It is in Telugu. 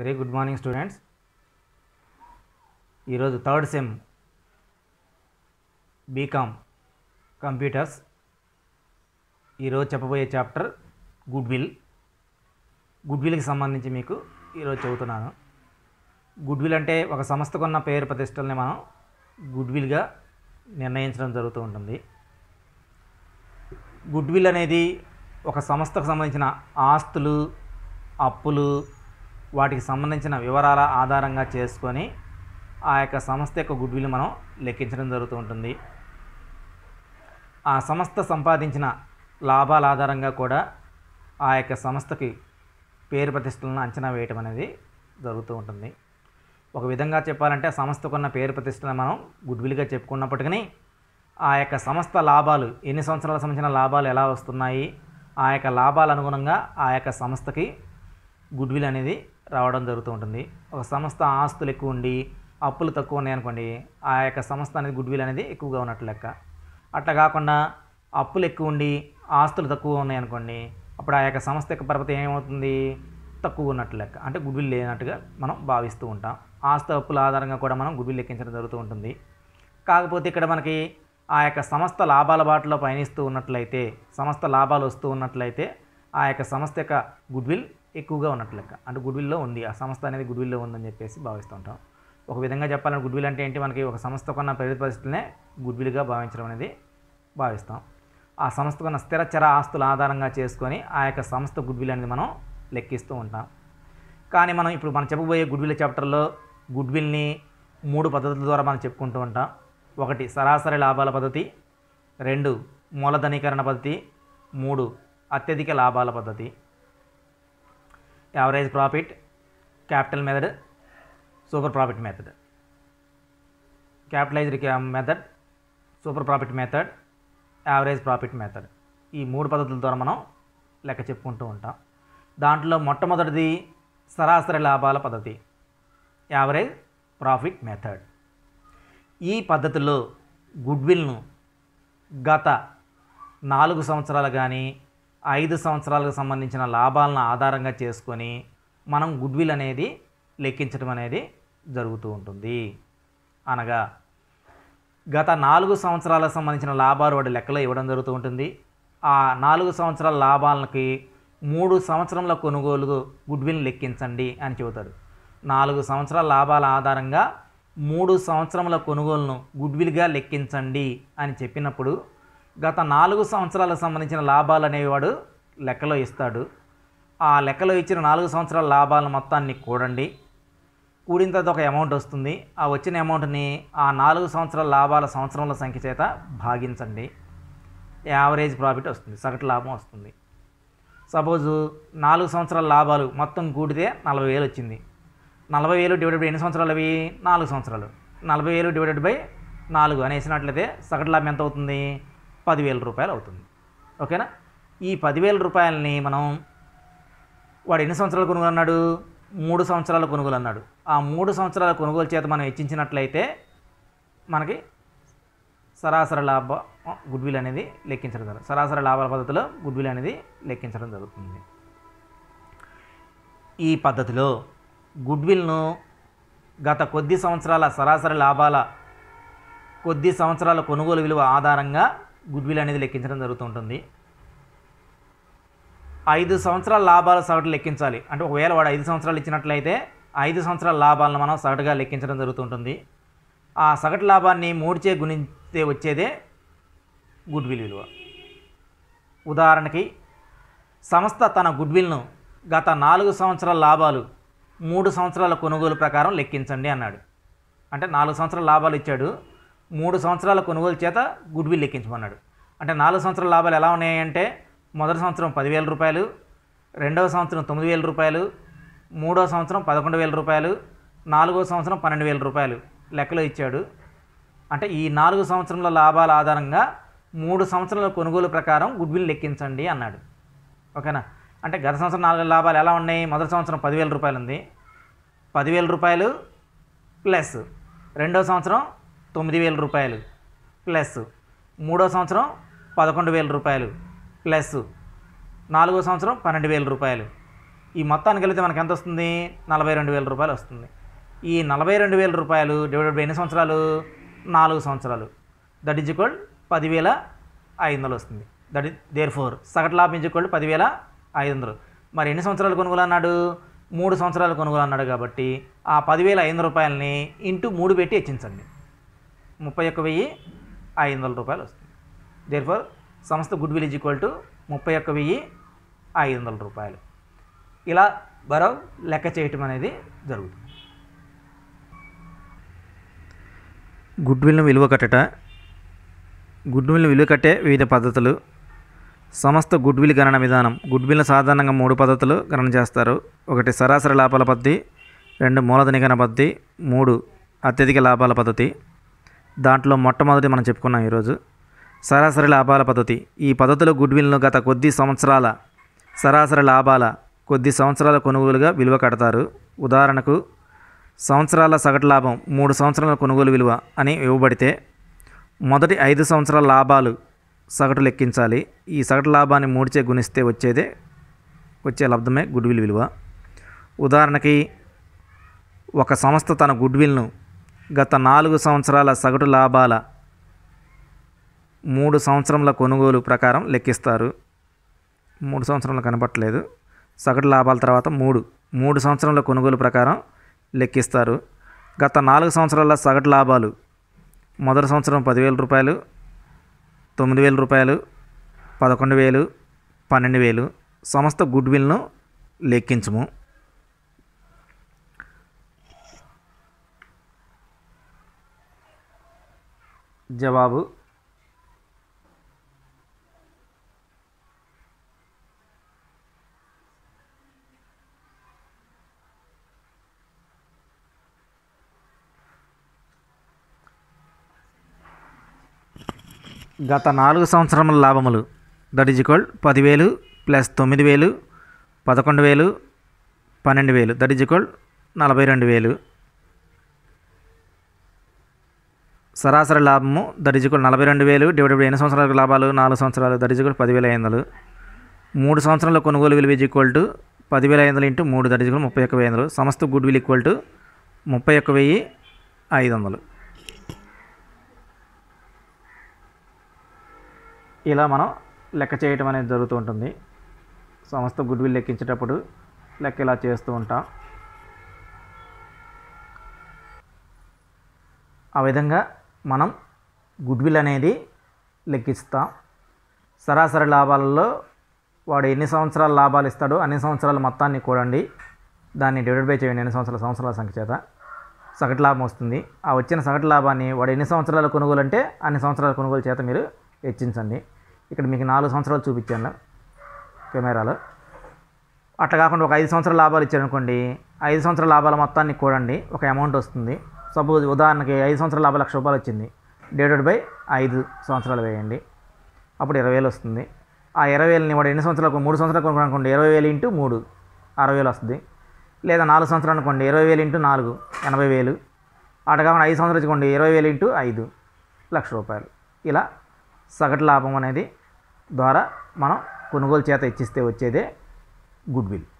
వెరీ గుడ్ మార్నింగ్ స్టూడెంట్స్ ఈరోజు థర్డ్ సెమ్ బీకామ్ కంప్యూటర్స్ ఈరోజు చెప్పబోయే చాప్టర్ గుడ్ విల్ గుడ్ విల్కి సంబంధించి మీకు ఈరోజు చెబుతున్నాను గుడ్ విల్ అంటే ఒక సంస్థకున్న పేరు ప్రతిష్టల్ని మనం గుడ్ విల్గా నిర్ణయించడం జరుగుతూ ఉంటుంది గుడ్ విల్ అనేది ఒక సంస్థకు సంబంధించిన ఆస్తులు అప్పులు వాటికి సంబంధించిన వివరాల ఆధారంగా చేసుకొని ఆ యొక్క సంస్థ యొక్క గుడ్విల్ మనం లెక్కించడం జరుగుతూ ఉంటుంది ఆ సంస్థ సంపాదించిన లాభాల ఆధారంగా కూడా ఆ యొక్క సంస్థకి పేరు ప్రతిష్టలను అంచనా వేయటం అనేది జరుగుతూ ఉంటుంది ఒక విధంగా చెప్పాలంటే సంస్థకున్న పేరు ప్రతిష్టలను మనం గుడ్విల్గా చెప్పుకున్నప్పటికీ ఆ యొక్క సంస్థ లాభాలు ఎన్ని సంవత్సరాల సంబంధించిన లాభాలు ఎలా వస్తున్నాయి ఆ యొక్క లాభాల అనుగుణంగా ఆ యొక్క సంస్థకి గుడ్విల్ అనేది రావడం జరుగుతూ ఉంటుంది ఒక సంస్థ ఆస్తులు ఎక్కువ ఉండి అప్పులు తక్కువ ఉన్నాయి అనుకోండి ఆ యొక్క సంస్థ అనేది గుడ్ విల్ అనేది ఎక్కువగా ఉన్నట్లు లెక్క అట్లా కాకుండా అప్పులు ఎక్కువ ఉండి ఆస్తులు తక్కువ ఉన్నాయి అనుకోండి అప్పుడు ఆ యొక్క సంస్థ యొక్క పరపతి ఏమవుతుంది తక్కువ ఉన్నట్లు లెక్క అంటే గుడ్విల్ లేనట్టుగా మనం భావిస్తూ ఉంటాం ఆస్తి అప్పుల ఆధారంగా కూడా మనం గుడ్విల్ లెక్కించడం జరుగుతూ ఉంటుంది కాకపోతే ఇక్కడ మనకి ఆ యొక్క సంస్థ లాభాల బాటలో పయనిస్తూ ఉన్నట్లయితే సంస్థ లాభాలు వస్తూ ఉన్నట్లయితే ఆ యొక్క సంస్థ యొక్క గుడ్విల్ ఎక్కువగా ఉన్నట్లు లెక్క అంటే గుడ్విల్లో ఉంది ఆ సంస్థ అనేది గుడ్విల్లో ఉందని చెప్పేసి భావిస్తూ ఉంటాం ఒక విధంగా చెప్పాలంటే గుడ్విల్ అంటే ఏంటి మనకి ఒక సంస్థ కొన్న ప్రేరిత పరిస్థితులనే గుడ్విల్గా భావించడం అనేది భావిస్తాం ఆ సంస్థ కొన్న స్థిర చర ఆస్తుల ఆధారంగా చేసుకొని ఆ యొక్క సంస్థ గుడ్విల్ అనేది మనం లెక్కిస్తూ ఉంటాం కానీ మనం ఇప్పుడు మనం చెప్పబోయే గుడ్విల్ చాప్టర్లో గుడ్విల్ని మూడు పద్ధతుల ద్వారా మనం చెప్పుకుంటూ ఉంటాం ఒకటి సరాసరి లాభాల పద్ధతి రెండు మూలధనీకరణ పద్ధతి మూడు అత్యధిక లాభాల పద్ధతి average profit capital method super profit method capitalized method super profit method average profit method ఈ మూడు పద్ధతుల ద్వారా మనం లెక్క చెప్పుకుంటూ ఉంటాం దాంట్లో మొట్టమొదటిది సరాసరి లాభాల పద్ధతి యావరేజ్ ప్రాఫిట్ మెథడ్ ఈ పద్ధతిలో గుడ్విల్ను గత నాలుగు సంవత్సరాలు కానీ ఐదు సంవత్సరాలకు సంబంధించిన లాభాలను ఆధారంగా చేసుకొని మనం గుడ్విల్ అనేది లెక్కించడం అనేది జరుగుతూ ఉంటుంది అనగా గత నాలుగు సంవత్సరాలకు సంబంధించిన లాభాలు వాటి లెక్కలో ఇవ్వడం జరుగుతూ ఉంటుంది ఆ నాలుగు సంవత్సరాల లాభాలకి మూడు సంవత్సరంలో కొనుగోలు గుడ్విల్ లెక్కించండి అని చెబుతాడు నాలుగు సంవత్సరాల లాభాల ఆధారంగా మూడు సంవత్సరముల కొనుగోలును గుడ్విల్గా లెక్కించండి అని చెప్పినప్పుడు గత నాలుగు సంవత్సరాలకు సంబంధించిన లాభాలు అనేవాడు లెక్కలో ఇస్తాడు ఆ లెక్కలో ఇచ్చిన నాలుగు సంవత్సరాల లాభాల మొత్తాన్ని కూడండి కూడిన తర్వాత ఒక అమౌంట్ వస్తుంది ఆ వచ్చిన అమౌంట్ని ఆ నాలుగు సంవత్సరాల లాభాల సంవత్సరంలో సంఖ్య చేత భాగించండి యావరేజ్ ప్రాఫిట్ వస్తుంది సగటు లాభం వస్తుంది సపోజు నాలుగు సంవత్సరాల లాభాలు మొత్తం కూడితే నలభై వేలు వచ్చింది నలభై వేలు డివైడెడ్ బై ఎన్ని సంవత్సరాలు అవి నాలుగు సంవత్సరాలు నలభై వేలు డివైడెడ్ బై నాలుగు అనేసినట్లయితే సగటు లాభం ఎంత అవుతుంది పదివేల రూపాయలు అవుతుంది ఓకేనా ఈ పదివేల రూపాయలని మనం వాడు ఎన్ని సంవత్సరాలు కొనుగోలు అన్నాడు మూడు సంవత్సరాల కొనుగోలు అన్నాడు ఆ మూడు సంవత్సరాల కొనుగోలు చేత మనం హెచ్చించినట్లయితే మనకి సరాసరి లాభ గుడ్విల్ అనేది లెక్కించడం జరుగుతుంది సరాసరి లాభాల పద్ధతిలో గుడ్విల్ అనేది లెక్కించడం జరుగుతుంది ఈ పద్ధతిలో గుడ్విల్ను గత కొద్ది సంవత్సరాల సరాసరి లాభాల కొద్ది సంవత్సరాల కొనుగోలు విలువ ఆధారంగా గుడ్ విల్ అనేది లెక్కించడం జరుగుతుంటుంది ఐదు సంవత్సరాల లాభాల సగటు లెక్కించాలి అంటే ఒకవేళ వాడు ఐదు సంవత్సరాలు ఇచ్చినట్లయితే ఐదు సంవత్సరాల లాభాలను మనం సగటుగా లెక్కించడం జరుగుతుంటుంది ఆ సగటు లాభాన్ని మూడిచే గుణించే వచ్చేదే గుడ్ విల్ విలువ ఉదాహరణకి సంస్థ తన గుడ్ విల్ను గత నాలుగు సంవత్సరాల లాభాలు మూడు సంవత్సరాల కొనుగోలు ప్రకారం లెక్కించండి అన్నాడు అంటే నాలుగు సంవత్సరాల లాభాలు ఇచ్చాడు మూడు సంవత్సరాల కొనుగోలు చేత గుడ్ విల్ లెక్కించమన్నాడు అంటే నాలుగు సంవత్సరాల లాభాలు ఎలా ఉన్నాయంటే మొదటి సంవత్సరం పదివేల రూపాయలు రెండవ సంవత్సరం తొమ్మిది వేల రూపాయలు మూడో సంవత్సరం పదకొండు వేల రూపాయలు నాలుగో సంవత్సరం పన్నెండు వేల రూపాయలు లెక్కలో ఇచ్చాడు అంటే ఈ నాలుగు సంవత్సరంల లాభాల ఆధారంగా మూడు సంవత్సరాల కొనుగోలు ప్రకారం గుడ్ విల్ లెక్కించండి అన్నాడు ఓకేనా అంటే గత సంవత్సరం నాలుగు లాభాలు ఎలా ఉన్నాయి మొదటి సంవత్సరం పదివేల రూపాయలు ఉంది పదివేల రూపాయలు ప్లస్ రెండవ సంవత్సరం తొమ్మిది వేల రూపాయలు ప్లస్ మూడో సంవత్సరం పదకొండు వేల రూపాయలు ప్లస్ నాలుగో సంవత్సరం పన్నెండు వేల రూపాయలు ఈ మొత్తానికి వెళితే మనకు ఎంత వస్తుంది నలభై రెండు వేల రూపాయలు వస్తుంది ఈ నలభై రెండు వేల రూపాయలు డివైడెడ్ బై ఎన్ని సంవత్సరాలు నాలుగు సంవత్సరాలు దట్ ఈజ్ ఈక్వల్ పదివేల ఐదు వందలు వస్తుంది దట్ ఈజ్ దేర్ ఫోర్ సగటు లాభం ఈజ్ ఈక్వల్ పదివేల ఐదు వందలు మరి ఎన్ని సంవత్సరాలు కొనుగోలు అన్నాడు మూడు సంవత్సరాలు కొనుగోలు అన్నాడు కాబట్టి ఆ పదివేల ఐదు రూపాయలని ఇంటూ మూడు పెట్టి హెచ్చించండి ముప్పై ఒక్క వెయ్యి ఐదు వందల రూపాయలు వస్తుంది దేర్ఫర్ సంస్థ goodwill is equal to ముప్పై ఒక్క వెయ్యి ఐదు వందల రూపాయలు ఇలా బరో లెక్క చేయటం అనేది జరుగుతుంది గుడ్ విల్ను విలువ కట్టట గుడ్ విల్ను విలువ కట్టే వివిధ పద్ధతులు సమస్త గుడ్ విల్ గణన విధానం గుడ్ విల్ను సాధారణంగా మూడు పద్ధతులు గణన చేస్తారు ఒకటి సరాసరి లాభాల పద్ధతి రెండు మూలధనిగణ పద్ధతి మూడు అత్యధిక లాభాల పద్ధతి దాంట్లో మొట్టమొదటి మనం చెప్పుకున్నాం ఈరోజు సరాసరి లాభాల పద్ధతి ఈ పద్ధతిలో గుడ్విల్ను గత కొద్ది సంవత్సరాల సరాసరి లాభాల కొద్ది సంవత్సరాల కొనుగోలుగా విలువ కడతారు ఉదాహరణకు సంవత్సరాల సగటు లాభం మూడు సంవత్సరాల కొనుగోలు విలువ అని ఇవ్వబడితే మొదటి ఐదు సంవత్సరాల లాభాలు సగటు లెక్కించాలి ఈ సగటు లాభాన్ని మూడిచే గుణిస్తే వచ్చేదే వచ్చే లబ్ధమే గుడ్విల్ విలువ ఉదాహరణకి ఒక సంస్థ తన గుడ్విల్ను గత నాలుగు సంవత్సరాల సగటు లాభాల మూడు సంవత్సరంల కొనుగోలు ప్రకారం లెక్కిస్తారు మూడు సంవత్సరంలో కనపట్టలేదు సగటు లాభాల తర్వాత మూడు మూడు సంవత్సరంల కొనుగోలు ప్రకారం లెక్కిస్తారు గత నాలుగు సంవత్సరాల సగటు లాభాలు మొదటి సంవత్సరం పదివేల రూపాయలు తొమ్మిది వేల రూపాయలు పదకొండు వేలు పన్నెండు వేలు సంస్థ గుడ్విల్ను లెక్కించము జవాబు గత నాలుగు సంవత్సరముల లాభములు దట్ ఈజ్ ఈక్వల్ పదివేలు ప్లస్ తొమ్మిది వేలు పదకొండు వేలు పన్నెండు వేలు దట్ ఈజ్ ఈక్వల్ నలభై రెండు వేలు సరాసరి లాభము దరిజికుడు నలభై రెండు వేలు డివైడెడ్ ఎన్ని సంవత్సరాలకు లాభాలు నాలుగు సంవత్సరాలు దరిజికుడు పదివేల ఐదు వందలు మూడు సంవత్సరాల కొనుగోలు విలువ ఈక్వల్ టు పదివేల ఐదు వందలు ఇంటూ మూడు దరిజికులు ముప్పై ఒక్క వెయ్యి వందలు సంస్థ గుడ్ విల్ ఈక్వల్ టు ముప్పై ఒక్క వెయ్యి ఐదు వందలు ఇలా మనం లెక్క చేయటం అనేది జరుగుతూ ఉంటుంది సంస్థ గుడ్ విల్ లెక్కించేటప్పుడు లెక్క ఇలా చేస్తూ ఉంటాం ఆ విధంగా మనం గుడ్విల్ అనేది లెక్కిస్తాం సరాసరి లాభాలలో వాడు ఎన్ని సంవత్సరాల లాభాలు ఇస్తాడో అన్ని సంవత్సరాల మొత్తాన్ని కూడండి దాన్ని డివైడ్ బై చేయండి ఎన్ని సంవత్సరాల సంవత్సరాల సంఖ్య చేత సగటు లాభం వస్తుంది ఆ వచ్చిన సగటు లాభాన్ని వాడు ఎన్ని సంవత్సరాలు కొనుగోలు అంటే అన్ని సంవత్సరాల కొనుగోలు చేత మీరు హెచ్చించండి ఇక్కడ మీకు నాలుగు సంవత్సరాలు చూపించాను కెమెరాలో అట్లా కాకుండా ఒక ఐదు సంవత్సరాల లాభాలు ఇచ్చారనుకోండి ఐదు సంవత్సరాల లాభాల మొత్తాన్ని కూడండి ఒక అమౌంట్ వస్తుంది సపోజ్ ఉదాహరణకి ఐదు సంవత్సరాలు లాభ లక్ష రూపాయలు వచ్చింది డివైడెడ్ బై ఐదు సంవత్సరాలు వేయండి అప్పుడు ఇరవై వేలు వస్తుంది ఆ ఇరవై వేలని వాడు ఎన్ని సంవత్సరాలు మూడు సంవత్సరాలు అనుకోండి ఇరవై వేలు ఇంటూ మూడు అరవై వేలు వస్తుంది లేదా నాలుగు సంవత్సరాలు అనుకోండి ఇరవై వేలు ఇంటూ నాలుగు ఎనభై వేలు అటు కాకుండా ఐదు సంవత్సరాలు ఇచ్చుకోండి ఇరవై వేలు ఇంటూ ఐదు లక్ష రూపాయలు ఇలా సగటు లాభం అనేది ద్వారా మనం కొనుగోలు చేత ఇచ్చిస్తే వచ్చేదే గుడ్ విల్